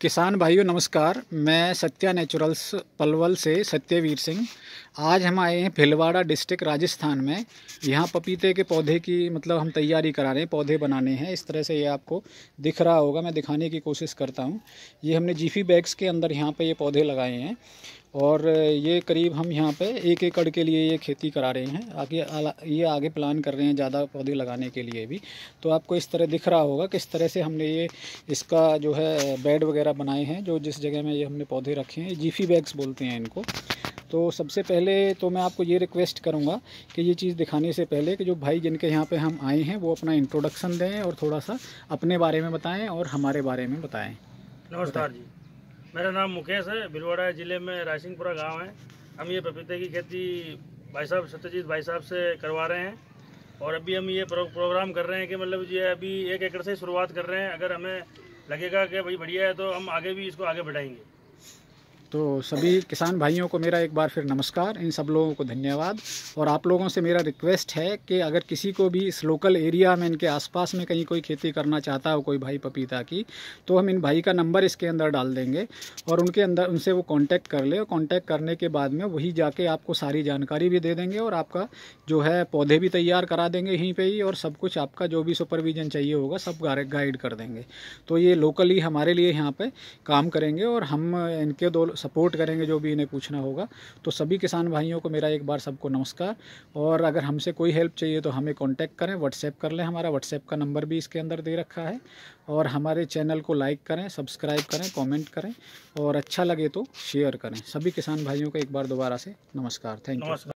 किसान भाइयों नमस्कार मैं सत्या नेचुरल्स पलवल से सत्यवीर सिंह आज हम आए हैं भिलवाड़ा डिस्ट्रिक्ट राजस्थान में यहाँ पपीते के पौधे की मतलब हम तैयारी करा रहे हैं पौधे बनाने हैं इस तरह से ये आपको दिख रहा होगा मैं दिखाने की कोशिश करता हूँ ये हमने जीफी बैग्स e के अंदर यहाँ पे ये पौधे लगाए हैं और ये करीब हम यहाँ पे एक एकड़ के लिए ये खेती करा रहे हैं आगे ये आगे प्लान कर रहे हैं ज़्यादा पौधे लगाने के लिए भी तो आपको इस तरह दिख रहा होगा किस तरह से हमने ये इसका जो है बेड वगैरह बनाए हैं जो जिस जगह में ये हमने पौधे रखे हैं जीफी बैग्स e बोलते हैं इनको तो सबसे पहले तो मैं आपको ये रिक्वेस्ट करूँगा कि ये चीज़ दिखाने से पहले कि जो भाई जिनके यहाँ पर हम आए हैं वो अपना इंट्रोडक्शन दें और थोड़ा सा अपने बारे में बताएँ और हमारे बारे में बताएँ नमस्कार जी मेरा नाम मुकेश है भिलवाड़ा ज़िले में रायसिंहपुरा गांव है हम ये पपीते की खेती भाई साहब सत्यजीत भाई साहब से करवा रहे हैं और अभी हम ये प्रो, प्रोग्राम कर रहे हैं कि मतलब ये अभी एक एकड़ से शुरुआत कर रहे हैं अगर हमें लगेगा कि भाई बढ़िया है तो हम आगे भी इसको आगे बढ़ाएंगे तो सभी किसान भाइयों को मेरा एक बार फिर नमस्कार इन सब लोगों को धन्यवाद और आप लोगों से मेरा रिक्वेस्ट है कि अगर किसी को भी इस लोकल एरिया में इनके आसपास में कहीं कोई खेती करना चाहता हो कोई भाई पपीता की तो हम इन भाई का नंबर इसके अंदर डाल देंगे और उनके अंदर उनसे वो कांटेक्ट कर ले और कॉन्टैक्ट करने के बाद में वही जाके आपको सारी जानकारी भी दे देंगे और आपका जो है पौधे भी तैयार करा देंगे यहीं पर ही और सब कुछ आपका जो भी सुपरविजन चाहिए होगा सब गाइड कर देंगे तो ये लोकली हमारे लिए यहाँ पर काम करेंगे और हम इनके दो सपोर्ट करेंगे जो भी इन्हें पूछना होगा तो सभी किसान भाइयों को मेरा एक बार सबको नमस्कार और अगर हमसे कोई हेल्प चाहिए तो हमें कॉन्टैक्ट करें व्हाट्सएप कर लें हमारा व्हाट्सएप का नंबर भी इसके अंदर दे रखा है और हमारे चैनल को लाइक करें सब्सक्राइब करें कॉमेंट करें और अच्छा लगे तो शेयर करें सभी किसान भाइयों को एक बार दोबारा से नमस्कार थैंक यू